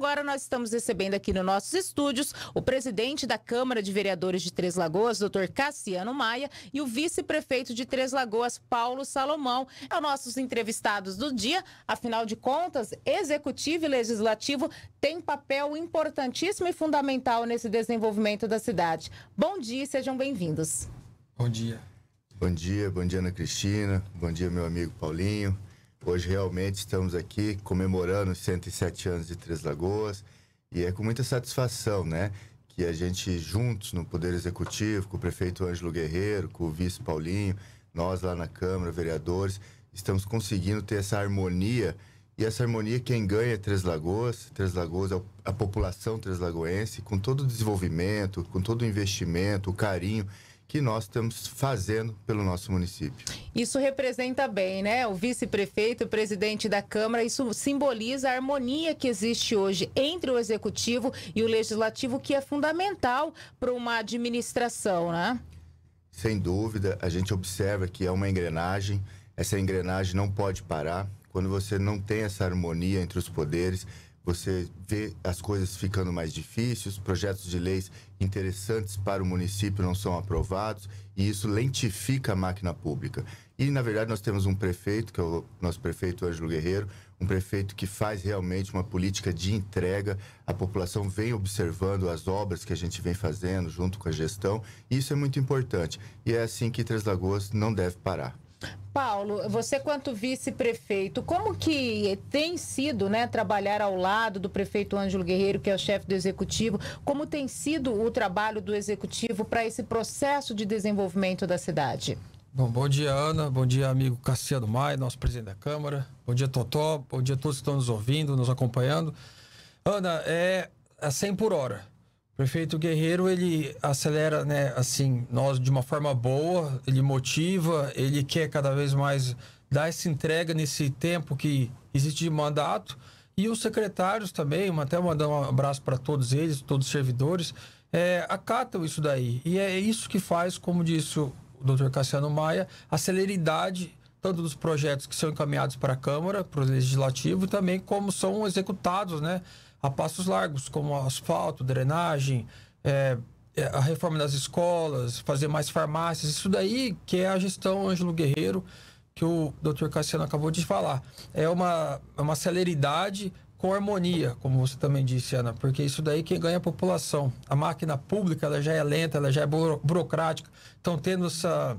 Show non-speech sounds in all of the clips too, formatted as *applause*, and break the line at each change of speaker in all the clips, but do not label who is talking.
Agora nós estamos recebendo aqui nos nossos estúdios o presidente da Câmara de Vereadores de Três Lagoas, doutor Cassiano Maia, e o vice-prefeito de Três Lagoas, Paulo Salomão. É nossos entrevistados do dia. Afinal de contas, executivo e legislativo têm papel importantíssimo e fundamental nesse desenvolvimento da cidade. Bom dia e sejam bem-vindos.
Bom dia. Bom dia, bom dia Ana Cristina, bom dia meu amigo Paulinho. Hoje realmente estamos aqui comemorando os 107 anos de Três Lagoas e é com muita satisfação, né? Que a gente juntos no Poder Executivo, com o prefeito Ângelo Guerreiro, com o vice Paulinho, nós lá na Câmara, vereadores, estamos conseguindo ter essa harmonia e essa harmonia é quem ganha é Três Lagoas, Três Lagoas é a população treslagoense, com todo o desenvolvimento, com todo o investimento, o carinho que nós estamos fazendo pelo nosso município.
Isso representa bem, né? O vice-prefeito, o presidente da Câmara, isso simboliza a harmonia que existe hoje entre o executivo e o legislativo, que é fundamental para uma administração, né?
Sem dúvida, a gente observa que é uma engrenagem, essa engrenagem não pode parar. Quando você não tem essa harmonia entre os poderes, você vê as coisas ficando mais difíceis, projetos de leis interessantes para o município não são aprovados e isso lentifica a máquina pública. E, na verdade, nós temos um prefeito, que é o nosso prefeito Ângelo Guerreiro, um prefeito que faz realmente uma política de entrega. A população vem observando as obras que a gente vem fazendo junto com a gestão. E isso é muito importante. E é assim que Três Lagoas não deve parar.
Paulo, você quanto vice-prefeito, como que tem sido, né, trabalhar ao lado do prefeito Ângelo Guerreiro, que é o chefe do executivo, como tem sido o trabalho do executivo para esse processo de desenvolvimento da cidade?
Bom, bom dia, Ana. Bom dia, amigo Cassiano Maia, nosso presidente da Câmara. Bom dia, Totó. Bom dia a todos que estão nos ouvindo, nos acompanhando. Ana, é a é 100 por hora. Prefeito Guerreiro, ele acelera, né, assim, nós de uma forma boa, ele motiva, ele quer cada vez mais dar essa entrega nesse tempo que existe de mandato. E os secretários também, até mandar um abraço para todos eles, todos os servidores, é, acatam isso daí. E é isso que faz, como disse o doutor Cassiano Maia, a celeridade tanto dos projetos que são encaminhados para a Câmara, para o Legislativo, e também como são executados, né? a passos largos, como asfalto, drenagem, é, é, a reforma das escolas, fazer mais farmácias. Isso daí que é a gestão Ângelo Guerreiro, que o Dr. Cassiano acabou de falar. É uma, é uma celeridade com harmonia, como você também disse, Ana, porque isso daí quem ganha é a população. A máquina pública ela já é lenta, ela já é burocrática. Então, tendo essa,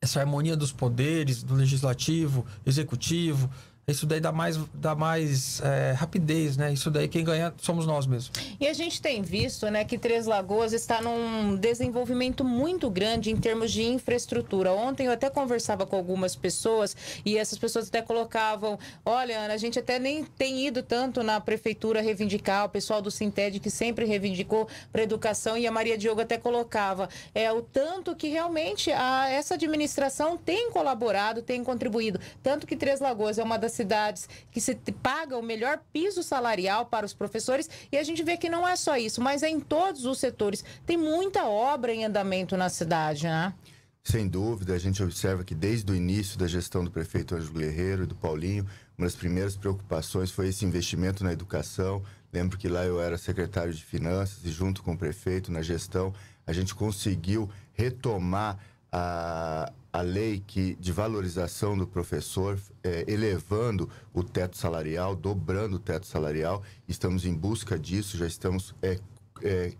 essa harmonia dos poderes, do legislativo, executivo, isso daí dá mais, dá mais é, rapidez, né? Isso daí quem ganha somos nós mesmos.
E a gente tem visto né, que Três Lagoas está num desenvolvimento muito grande em termos de infraestrutura. Ontem eu até conversava com algumas pessoas e essas pessoas até colocavam: olha, Ana, a gente até nem tem ido tanto na prefeitura reivindicar, o pessoal do Sinted que sempre reivindicou para educação, e a Maria Diogo até colocava: é o tanto que realmente a, essa administração tem colaborado, tem contribuído. Tanto que Três Lagoas é uma das universidades, que se paga o melhor piso salarial para os professores. E a gente vê que não é só isso, mas é em todos os setores. Tem muita obra em andamento na cidade, né?
Sem dúvida, a gente observa que desde o início da gestão do prefeito Ângelo Guerreiro e do Paulinho, uma das primeiras preocupações foi esse investimento na educação. Lembro que lá eu era secretário de Finanças e, junto com o prefeito, na gestão, a gente conseguiu retomar a, a lei que, de valorização do professor, é, elevando o teto salarial, dobrando o teto salarial. Estamos em busca disso, já estamos é, é,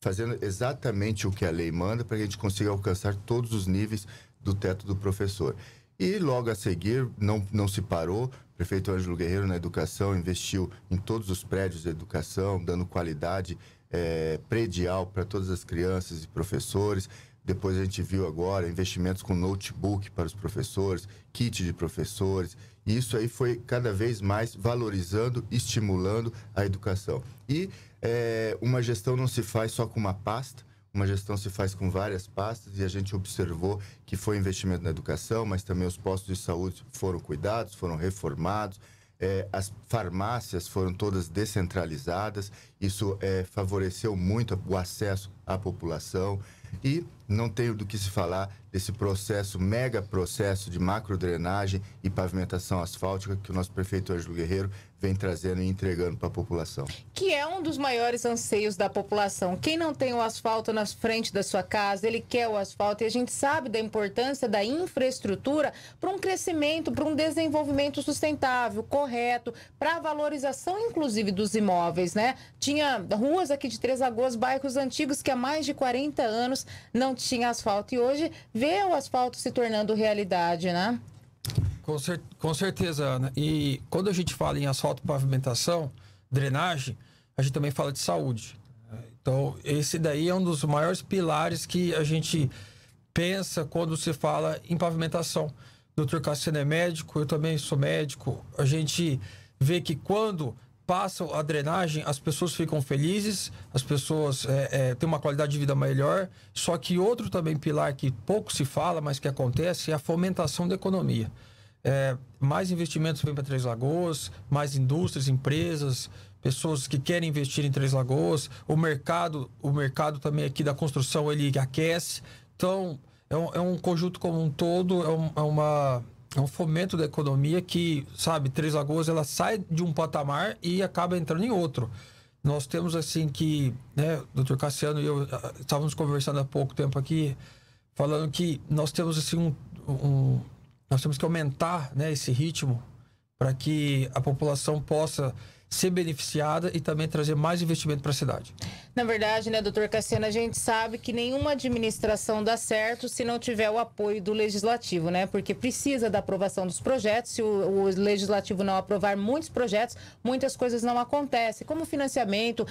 fazendo exatamente o que a lei manda para que a gente consiga alcançar todos os níveis do teto do professor. E logo a seguir, não, não se parou, o prefeito Ângelo Guerreiro na educação investiu em todos os prédios de educação, dando qualidade é, predial para todas as crianças e professores, depois a gente viu agora investimentos com notebook para os professores, kit de professores. E isso aí foi cada vez mais valorizando, estimulando a educação. E é, uma gestão não se faz só com uma pasta, uma gestão se faz com várias pastas e a gente observou que foi investimento na educação, mas também os postos de saúde foram cuidados, foram reformados, é, as farmácias foram todas descentralizadas, isso é, favoreceu muito o acesso à população e não tenho do que se falar desse processo, mega processo de macro drenagem e pavimentação asfáltica que o nosso prefeito Ângelo Guerreiro vem trazendo e entregando para a população.
Que é um dos maiores anseios da população. Quem não tem o asfalto na frente da sua casa, ele quer o asfalto e a gente sabe da importância da infraestrutura para um crescimento, para um desenvolvimento sustentável, correto, para a valorização inclusive dos imóveis, né? Tinha ruas aqui de Três Lagoas, bairros antigos que há mais de 40 anos não tinha asfalto. E hoje vê o asfalto se tornando realidade, né? Com,
cer com certeza, Ana. E quando a gente fala em asfalto, pavimentação, drenagem, a gente também fala de saúde. Então, esse daí é um dos maiores pilares que a gente pensa quando se fala em pavimentação. Dr. Cassiano é médico, eu também sou médico. A gente vê que quando passa a drenagem, as pessoas ficam felizes, as pessoas é, é, têm uma qualidade de vida melhor. Só que outro também pilar que pouco se fala, mas que acontece, é a fomentação da economia. É, mais investimentos vêm para Três Lagoas, mais indústrias, empresas, pessoas que querem investir em Três Lagoas. O mercado, o mercado também aqui da construção ele aquece. Então é um, é um conjunto como um todo, é, um, é uma é um fomento da economia que, sabe, Três Lagoas ela sai de um patamar e acaba entrando em outro. Nós temos assim que, né, doutor Cassiano e eu ah, estávamos conversando há pouco tempo aqui, falando que nós temos assim um, um nós temos que aumentar, né, esse ritmo para que a população possa ser beneficiada e também trazer mais investimento para a cidade.
Na verdade, né, doutor Cassiano, a gente sabe que nenhuma administração dá certo se não tiver o apoio do legislativo, né? Porque precisa da aprovação dos projetos. Se o, o legislativo não aprovar muitos projetos, muitas coisas não acontecem, como financiamento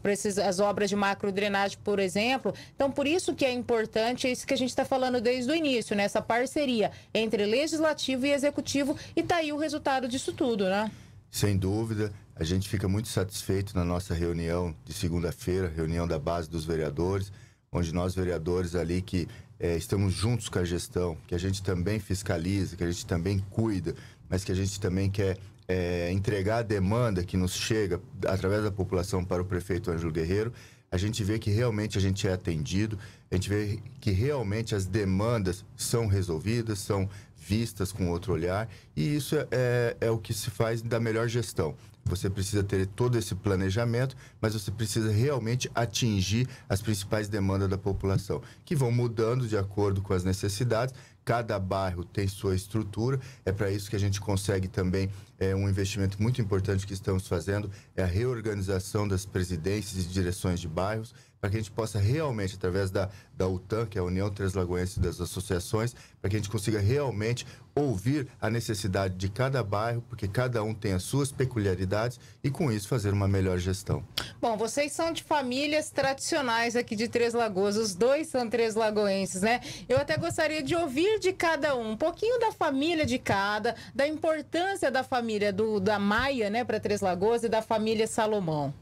para as obras de macro drenagem, por exemplo. Então, por isso que é importante é isso que a gente está falando desde o início, né? Essa parceria entre legislativo e executivo, e tá aí o resultado disso tudo, né?
Sem dúvida. A gente fica muito satisfeito na nossa reunião de segunda-feira, reunião da base dos vereadores, onde nós vereadores ali que é, estamos juntos com a gestão, que a gente também fiscaliza, que a gente também cuida, mas que a gente também quer é, entregar a demanda que nos chega através da população para o prefeito Ângelo Guerreiro, a gente vê que realmente a gente é atendido, a gente vê que realmente as demandas são resolvidas, são vistas com outro olhar, e isso é, é, é o que se faz da melhor gestão você precisa ter todo esse planejamento, mas você precisa realmente atingir as principais demandas da população, que vão mudando de acordo com as necessidades. Cada bairro tem sua estrutura, é para isso que a gente consegue também é um investimento muito importante que estamos fazendo é a reorganização das presidências e direções de bairros para que a gente possa realmente, através da, da UTAN, que é a União Translagoense das Associações, para que a gente consiga realmente ouvir a necessidade de cada bairro, porque cada um tem as suas peculiaridades e, com isso, fazer uma melhor gestão.
Bom, vocês são de famílias tradicionais aqui de Três Lagoas, os dois são Três Lagoenses, né? Eu até gostaria de ouvir de cada um, um pouquinho da família de cada, da importância da família família do, da Maia, né, para Três Lagoas e da família Salomão?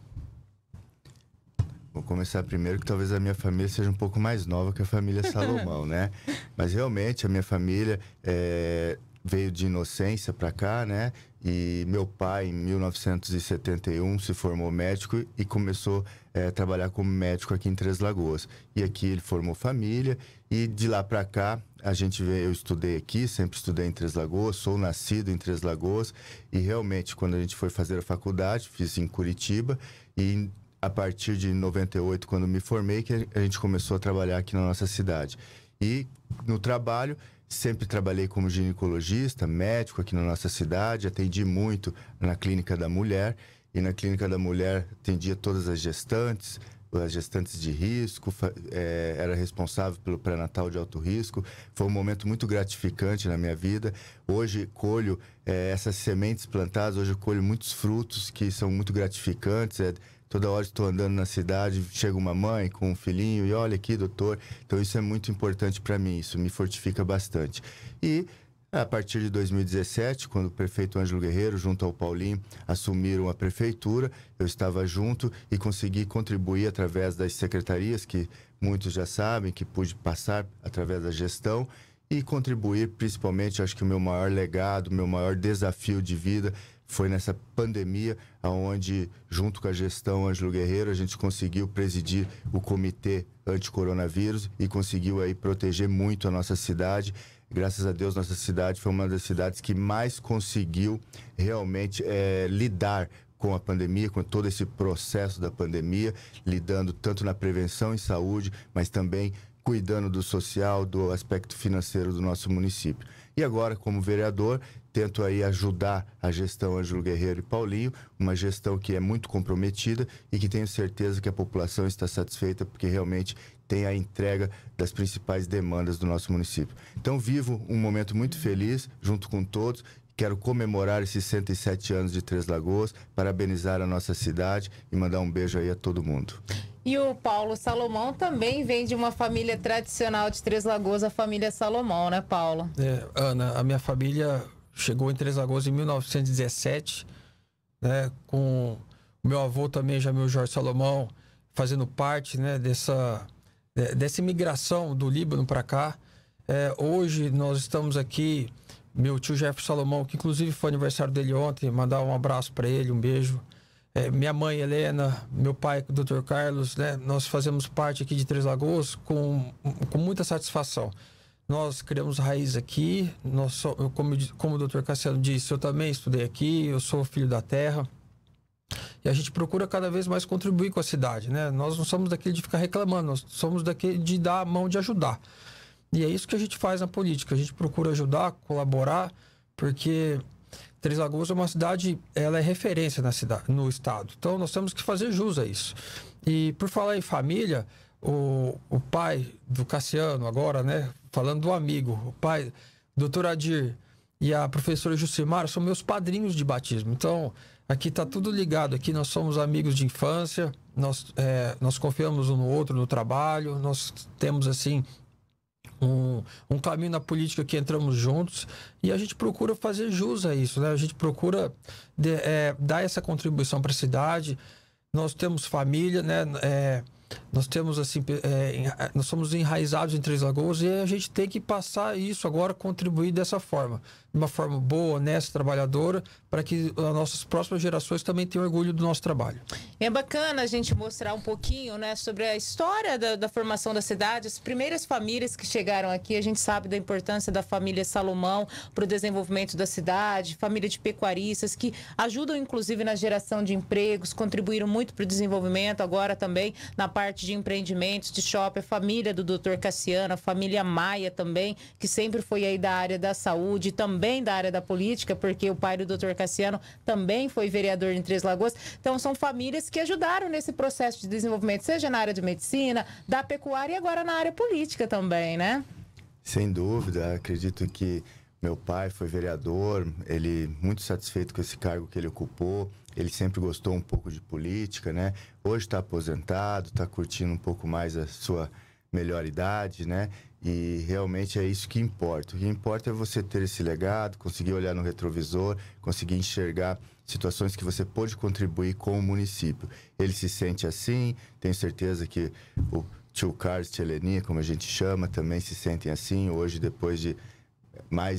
Vou começar primeiro que talvez a minha família seja um pouco mais nova que a família *laughs* Salomão, né? Mas realmente a minha família é, veio de inocência para cá, né? E meu pai, em 1971, se formou médico e começou a eh, trabalhar como médico aqui em Três Lagoas. E aqui ele formou família e de lá para cá a gente vê, eu estudei aqui, sempre estudei em Três Lagoas, sou nascido em Três Lagoas e realmente quando a gente foi fazer a faculdade, fiz em Curitiba e a partir de 98, quando me formei, que a gente começou a trabalhar aqui na nossa cidade. E no trabalho, sempre trabalhei como ginecologista, médico aqui na nossa cidade, atendi muito na clínica da mulher e na clínica da mulher atendia todas as gestantes, as gestantes de risco, é, era responsável pelo pré-natal de alto risco. Foi um momento muito gratificante na minha vida. Hoje colho é, essas sementes plantadas, hoje colho muitos frutos que são muito gratificantes. É, toda hora estou andando na cidade, chega uma mãe com um filhinho e olha aqui, doutor. Então isso é muito importante para mim, isso me fortifica bastante. E é, a partir de 2017, quando o prefeito Ângelo Guerreiro, junto ao Paulinho, assumiram a prefeitura, eu estava junto e consegui contribuir através das secretarias, que muitos já sabem, que pude passar através da gestão, e contribuir principalmente, acho que o meu maior legado, meu maior desafio de vida foi nessa pandemia, onde, junto com a gestão Ângelo Guerreiro, a gente conseguiu presidir o comitê anti-coronavírus e conseguiu aí proteger muito a nossa cidade graças a Deus, nossa cidade foi uma das cidades que mais conseguiu realmente é, lidar com a pandemia, com todo esse processo da pandemia, lidando tanto na prevenção em saúde, mas também cuidando do social, do aspecto financeiro do nosso município. E agora, como vereador, tento aí ajudar a gestão Ângelo Guerreiro e Paulinho, uma gestão que é muito comprometida e que tenho certeza que a população está satisfeita porque realmente tem a entrega das principais demandas do nosso município. Então, vivo um momento muito feliz junto com todos. Quero comemorar esses 107 anos de Três Lagoas, parabenizar a nossa cidade e mandar um beijo aí a todo mundo.
E o Paulo Salomão também vem de uma família tradicional de Três Lagoas, a família Salomão, né, Paulo?
É, Ana, a minha família chegou
em Três Lagoas em 1917, né, com o meu avô também, Jamil Jorge Salomão, fazendo parte né, dessa, é, dessa imigração do Líbano para cá. É, hoje nós estamos aqui, meu tio Jefferson Salomão, que inclusive foi aniversário dele ontem, mandar um abraço para ele, um beijo. É, minha mãe Helena, meu pai, o Dr. Carlos, né, nós fazemos parte aqui de Três Lagoas com, com muita satisfação. Nós criamos raiz aqui, nós, como, como o Dr. Cassiano disse, eu também estudei aqui, eu sou filho da terra. E a gente procura cada vez mais contribuir com a cidade, né? Nós não somos daquele de ficar reclamando, nós somos daquele de dar a mão de ajudar. E é isso que a gente faz na política, a gente procura ajudar, colaborar, porque Três Lagoas é uma cidade, ela é referência na cidade, no estado. Então nós temos que fazer jus a isso. E por falar em família, o, o pai do Cassiano agora, né, falando do amigo, o pai, doutor Adir, e a professora Jucimar são meus padrinhos de batismo. Então, Aqui está tudo ligado. Aqui nós somos amigos de infância, nós, é, nós confiamos um no outro no trabalho, nós temos assim um, um, caminho na política que entramos juntos e a gente procura fazer jus a isso, né? A gente procura de, é, dar essa contribuição para a cidade. Nós temos família, né? É, nós temos assim, é, nós somos enraizados em Três Lagoas e a gente tem que passar isso agora, contribuir dessa forma, de uma forma boa, honesta, trabalhadora, para que as nossas próximas gerações também tenham orgulho do nosso trabalho.
É bacana a gente mostrar um pouquinho, né, sobre a história da, da formação da cidade, as primeiras famílias que chegaram aqui, a gente sabe da importância da família Salomão para o desenvolvimento da cidade, família de pecuaristas que ajudam inclusive na geração de empregos, contribuíram muito para o desenvolvimento agora também na parte parte de empreendimentos, de shopping, a família do Dr. Cassiano, a família Maia também, que sempre foi aí da área da saúde, também da área da política, porque o pai do Dr. Cassiano também foi vereador em Três Lagoas. Então, são famílias que ajudaram nesse processo de desenvolvimento, seja na área de medicina, da pecuária e agora na área política também, né?
Sem dúvida, acredito que meu pai foi vereador, ele muito satisfeito com esse cargo que ele ocupou ele sempre gostou um pouco de política, né? Hoje está aposentado, está curtindo um pouco mais a sua melhor idade, né? E realmente é isso que importa. O que importa é você ter esse legado, conseguir olhar no retrovisor, conseguir enxergar situações que você pôde contribuir com o município. Ele se sente assim, tenho certeza que o tio Carlos Tcheleninha, como a gente chama, também se sentem assim. Hoje, depois de mais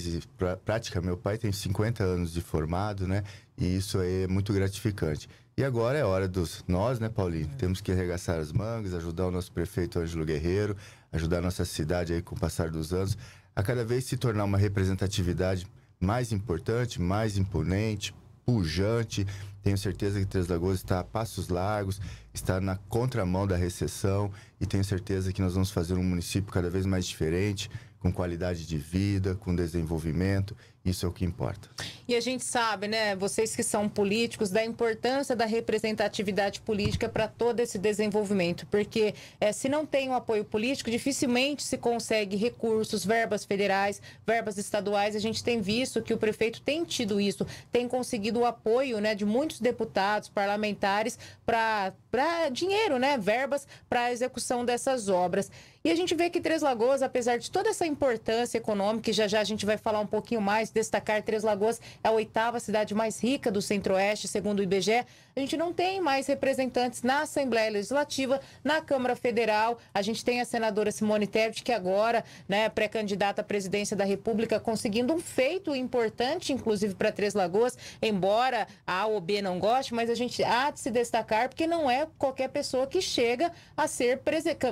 prática. Meu pai tem 50 anos de formado, né? E isso aí é muito gratificante. E agora é hora dos nós, né, Paulinho? É. Temos que arregaçar as mangas, ajudar o nosso prefeito Ângelo Guerreiro, ajudar a nossa cidade aí com o passar dos anos, a cada vez se tornar uma representatividade mais importante, mais imponente, pujante. Tenho certeza que Três Lagoas está a passos largos, está na contramão da recessão e tenho certeza que nós vamos fazer um município cada vez mais diferente, com qualidade de vida, com desenvolvimento isso é o que importa.
E a gente sabe, né, vocês que são políticos, da importância da representatividade política para todo esse desenvolvimento, porque é, se não tem o um apoio político, dificilmente se consegue recursos, verbas federais, verbas estaduais. A gente tem visto que o prefeito tem tido isso, tem conseguido o apoio, né, de muitos deputados, parlamentares para para dinheiro, né, verbas para a execução dessas obras. E a gente vê que Três Lagoas, apesar de toda essa importância econômica, e já já a gente vai falar um pouquinho mais destacar Três Lagoas é a oitava cidade mais rica do Centro-Oeste, segundo o IBGE. A gente não tem mais representantes na Assembleia Legislativa, na Câmara Federal. A gente tem a senadora Simone Tebet, que agora né, é pré-candidata à presidência da República, conseguindo um feito importante, inclusive para Três Lagoas, embora a OB não goste, mas a gente há de se destacar porque não é qualquer pessoa que chega a ser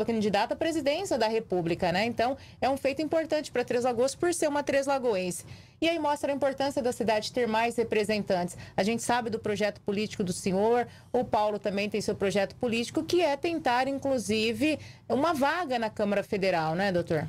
candidata à presidência da República, né? Então, é um feito importante para Três Lagoas por ser uma Três Lagoense. E aí mostra a importância da cidade ter mais representantes. A gente sabe do projeto político do senhor, o Paulo também tem seu projeto político, que é tentar, inclusive, uma vaga na Câmara Federal, né, doutor?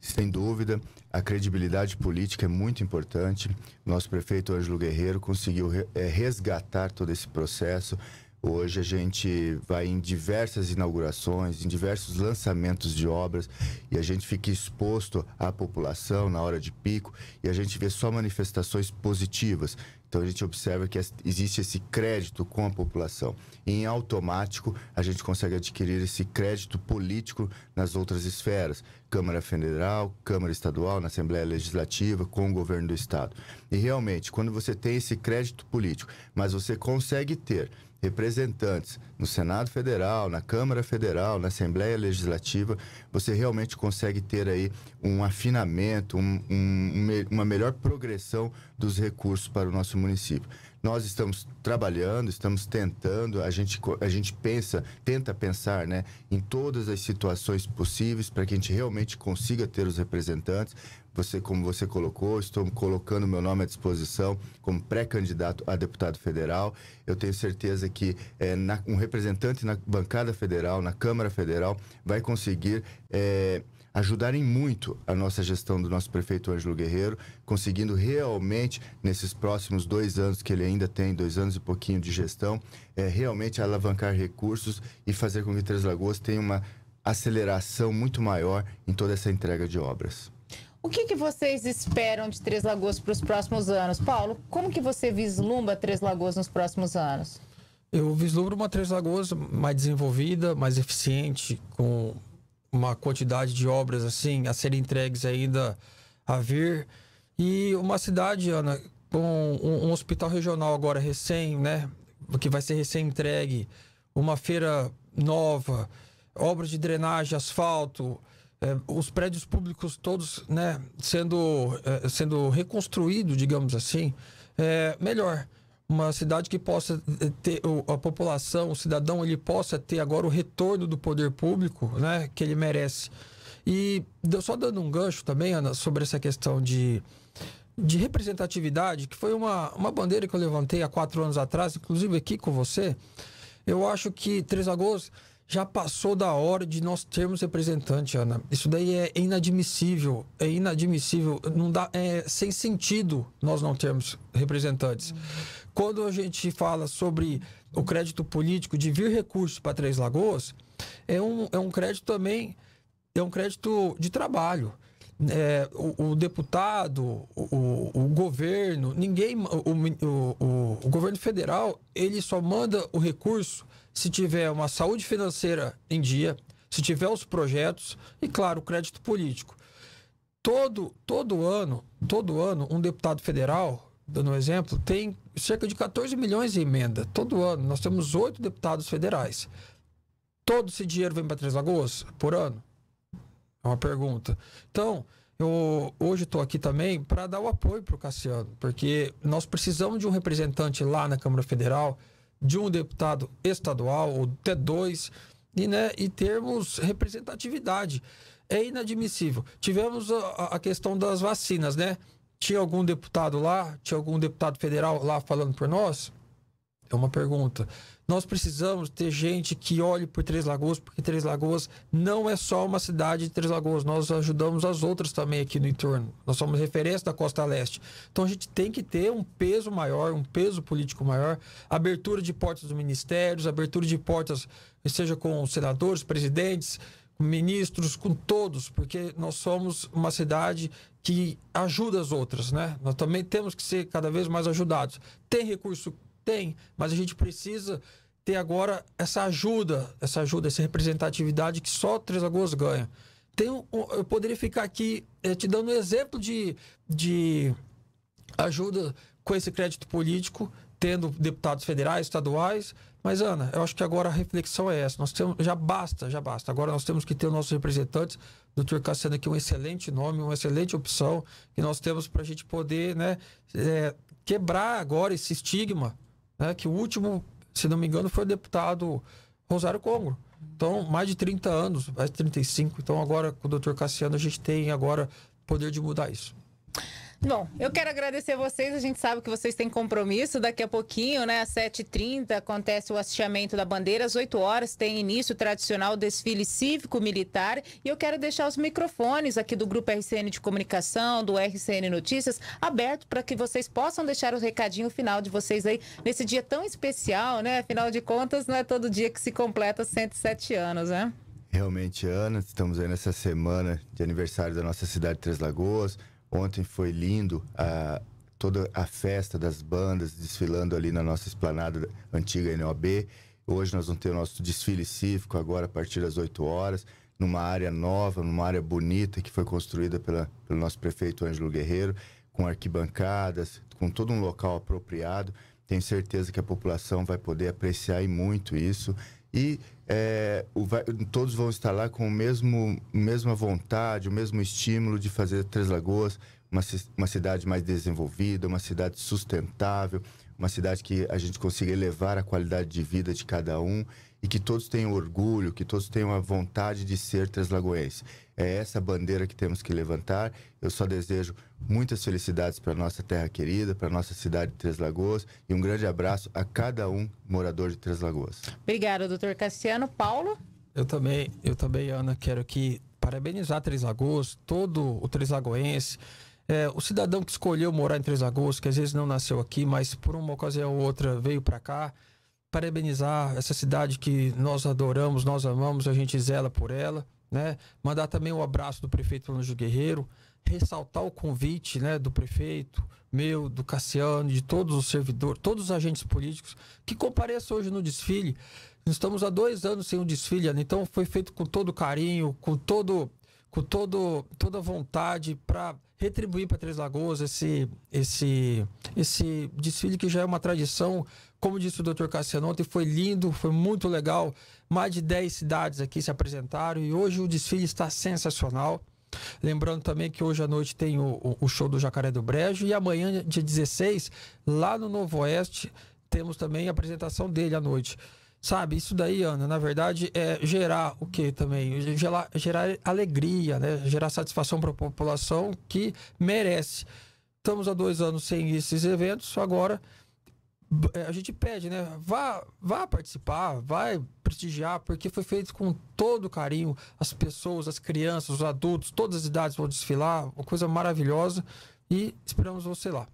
Sem dúvida, a credibilidade política é muito importante. Nosso prefeito Ângelo Guerreiro conseguiu eh, resgatar todo esse processo, Hoje a gente vai em diversas inaugurações, em diversos lançamentos de obras e a gente fica exposto à população na hora de pico e a gente vê só manifestações positivas. Então a gente observa que existe esse crédito com a população. E, em automático, a gente consegue adquirir esse crédito político nas outras esferas, Câmara Federal, Câmara Estadual, na Assembleia Legislativa, com o governo do estado. E realmente, quando você tem esse crédito político, mas você consegue ter representantes no Senado Federal, na Câmara Federal, na Assembleia Legislativa, você realmente consegue ter aí um afinamento, um, um, uma melhor progressão dos recursos para o nosso município. Nós estamos trabalhando, estamos tentando, a gente, a gente pensa, tenta pensar né, em todas as situações possíveis para que a gente realmente consiga ter os representantes, você, como você colocou, estou colocando meu nome à disposição como pré-candidato a deputado federal. Eu tenho certeza que é, na, um representante na bancada federal, na Câmara Federal, vai conseguir é, ajudarem muito a nossa gestão do nosso prefeito Ângelo Guerreiro, conseguindo realmente, nesses próximos dois anos que ele ainda tem, dois anos e pouquinho de gestão, é, realmente alavancar recursos e fazer com que Três Lagoas tenha uma aceleração muito maior em toda essa entrega de obras.
O que, que, vocês esperam de Três Lagoas para os próximos anos? Paulo, como que você vislumbra Três Lagoas nos próximos anos? Eu vislumbro uma Três Lagoas
mais desenvolvida, mais eficiente, com uma quantidade de obras assim a serem entregues ainda a vir. E uma cidade, Ana, com um, um hospital regional agora recém, né? Que vai ser recém-entregue, uma feira nova, obras de drenagem, asfalto, é, os prédios públicos todos né, sendo, é, sendo reconstruídos, digamos assim, é, melhor. Uma cidade que possa ter a população, o cidadão, ele possa ter agora o retorno do poder público né, que ele merece. E só dando um gancho também, Ana, sobre essa questão de, de representatividade, que foi uma, uma bandeira que eu levantei há quatro anos atrás, inclusive aqui com você. Eu acho que Três Lagoas já passou da hora de nós termos representante, Ana. Isso daí é inadmissível. É inadmissível. Não dá, é sem sentido nós não termos representantes. Uhum. Quando a gente fala sobre o crédito político de vir recursos para Três Lagoas, é um, é um crédito também, é um crédito de trabalho. É, o, o, deputado, o, o, governo, ninguém, o, o, o governo federal, ele só manda o recurso se tiver uma saúde financeira em dia, se tiver os projetos e, claro, o crédito político. Todo, todo ano, todo ano, um deputado federal, dando um exemplo, tem cerca de 14 milhões de emenda. Todo ano, nós temos oito deputados federais. Todo esse dinheiro vem para Três Lagoas por ano? É uma pergunta. Então, eu hoje estou aqui também para dar o apoio para o Cassiano, porque nós precisamos de um representante lá na Câmara Federal de um deputado estadual, ou até dois, e, né, e termos representatividade. É inadmissível. Tivemos a, a questão das vacinas, né? Tinha algum deputado lá, tinha algum deputado federal lá falando por nós? É uma pergunta. Nós precisamos ter gente que olhe por Três Lagoas, porque Três Lagoas não é só uma cidade de Três Lagoas, nós ajudamos as outras também aqui no entorno. Nós somos referência da Costa Leste. Então a gente tem que ter um peso maior, um peso político maior, abertura de portas dos ministérios, abertura de portas, seja com senadores, presidentes, ministros, com todos, porque nós somos uma cidade que ajuda as outras, né? Nós também temos que ser cada vez mais ajudados. Tem recurso tem, mas a gente precisa ter agora essa ajuda, essa ajuda, essa representatividade que só Três Lagoas ganha. Tem um, eu poderia ficar aqui eh, te dando um exemplo de, de ajuda com esse crédito político, tendo deputados federais, estaduais, mas, Ana, eu acho que agora a reflexão é essa. Nós temos, já basta, já basta. Agora nós temos que ter os nossos representantes. O Dr. Cassiano aqui é um excelente nome, uma excelente opção que nós temos para a gente poder né, é, quebrar agora esse estigma né, que o último, se não me engano, foi o deputado Rosário Congro. Então, mais de 30 anos, mais de 35. Então, agora com o doutor Cassiano, a gente tem agora poder de mudar isso.
Bom, eu quero agradecer vocês. A gente sabe que vocês têm compromisso. Daqui a pouquinho, né, às 7h30, acontece o hasteamento da bandeira. Às 8 horas tem início o tradicional desfile cívico-militar. E eu quero deixar os microfones aqui do Grupo RCN de Comunicação, do RCN Notícias, aberto para que vocês possam deixar o recadinho final de vocês aí nesse dia tão especial, né? Afinal de contas, não é todo dia que se completa 107 anos, né?
Realmente, Ana, estamos aí nessa semana de aniversário da nossa cidade de Três Lagoas. Ontem foi lindo a, toda a festa das bandas desfilando ali na nossa esplanada antiga NOB. Hoje nós vamos ter o nosso desfile cívico, agora a partir das 8 horas, numa área nova, numa área bonita que foi construída pela, pelo nosso prefeito Ângelo Guerreiro, com arquibancadas, com todo um local apropriado. Tenho certeza que a população vai poder apreciar e muito isso e é, o, todos vão estar lá com o mesmo mesma vontade, o mesmo estímulo de fazer Três Lagoas uma, uma cidade mais desenvolvida, uma cidade sustentável, uma cidade que a gente consiga elevar a qualidade de vida de cada um e que todos tenham orgulho, que todos tenham a vontade de ser translagoense. É essa bandeira que temos que levantar. Eu só desejo muitas felicidades para nossa terra querida, para nossa cidade de Três Lagoas e um grande abraço a cada um morador de Três Lagoas.
Obrigada, doutor Cassiano. Paulo?
Eu também, eu também, Ana, quero aqui parabenizar Três Lagoas, todo o Três Lagoense. É, o cidadão que escolheu morar em Três Lagoas, que às vezes não nasceu aqui, mas por uma ocasião ou outra veio para cá, parabenizar essa cidade que nós adoramos, nós amamos, a gente zela por ela, né? Mandar também um abraço do prefeito Anjo Guerreiro, ressaltar o convite, né, do prefeito, meu, do Cassiano, de todos os servidores, todos os agentes políticos que compareçam hoje no desfile. Estamos há dois anos sem um desfile, então foi feito com todo carinho, com todo com todo, toda vontade para retribuir para Três Lagoas esse, esse, esse desfile que já é uma tradição como disse o Dr. Cassiano ontem, foi lindo, foi muito legal. Mais de 10 cidades aqui se apresentaram e hoje o desfile está sensacional. Lembrando também que hoje à noite tem o, o show do Jacaré do Brejo e amanhã, dia 16, lá no Novo Oeste, temos também a apresentação dele à noite. Sabe, isso daí, Ana, na verdade, é gerar o que também? Gerar, gerar alegria, né? Gerar satisfação para a população que merece. Estamos há dois anos sem esses eventos, agora é, a gente pede, né? Vá, vá participar, vai prestigiar, porque foi feito com todo carinho. As pessoas, as crianças, os adultos, todas as idades vão desfilar, uma coisa maravilhosa. E esperamos você lá.